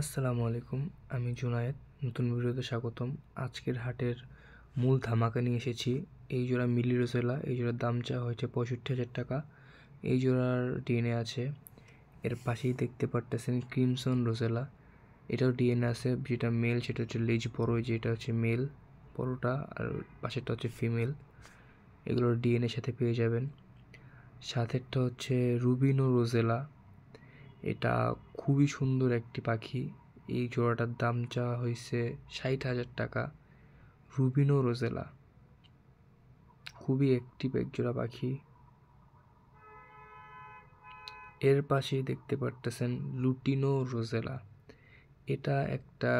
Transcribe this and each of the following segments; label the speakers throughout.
Speaker 1: আসসালামু আলাইকুম আমি জুনায়েদ নতুন ভিডিওতে স্বাগতম আজকের হাটের মূল ধামাকা নিয়ে এসেছি এই জোড়া মিলি রোসেলা এই জোড়ার দাম চা হয়েছে পঁয়ষট্টি হাজার টাকা এই জোড়ার ডিএনএ আছে এর পাশেই দেখতে পারতেছেন ক্রিমসন রোসেলা এটাও ডিএনএ আছে যেটা মেল সেটা হচ্ছে লেজ বড় যেটা হচ্ছে মেল বড়োটা আর পাশেরটা হচ্ছে ফিমেল এগুলোর ডিএনএ সাথে পেয়ে যাবেন সাথেরটা হচ্ছে রুবিনো রোজেলা এটা খুবই সুন্দর একটি পাখি এই জোড়াটার দাম চা হয়েছে ষাট হাজার টাকা রুবিনো রোজেলা খুবই একটি জোড়া পাখি এর পাশেই দেখতে পারতেছেন লুটিনো রোজেলা এটা একটা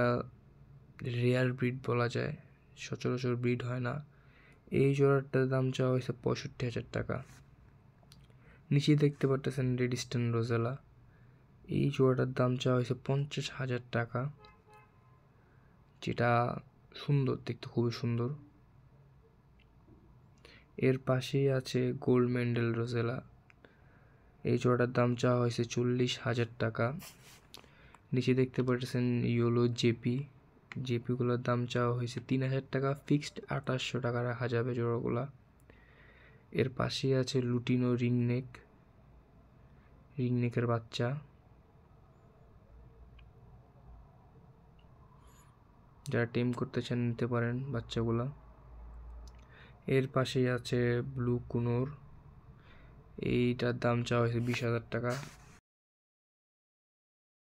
Speaker 1: রেয়ার ব্রিড বলা যায় সচরাচর ব্রিড হয় না এই জোড়াটার দাম চাওয়া হয়েছে পঁয়ষট্টি হাজার টাকা নিচে দেখতে পারতেছেন রেডিস্টন রোজেলা এই জোড়াটার দাম চাওয়া হয়েছে পঞ্চাশ হাজার টাকা যেটা সুন্দর দেখতে খুবই সুন্দর এর পাশেই আছে গোল্ড মেন্ডেল রোজেলা এই জোড়াটার দাম চাওয়া হয়েছে চল্লিশ হাজার টাকা নিচে দেখতে পাচ্ছেন ইয়োলো জেপি জেপিগুলোর দাম চাওয়া হয়েছে তিন হাজার টাকা ফিক্সড আঠাশশো টাকা রাখা যাবে জোড়াগুলা এর পাশেই আছে লুটিনো রিংনেক রিংনেকের বাচ্চা যারা টিম করতে চান নিতে পারেন বাচ্চাগুলা এর পাশেই আছে ব্লু কুনোর এইটার দাম চাওয়া হয়েছে বিশ হাজার টাকা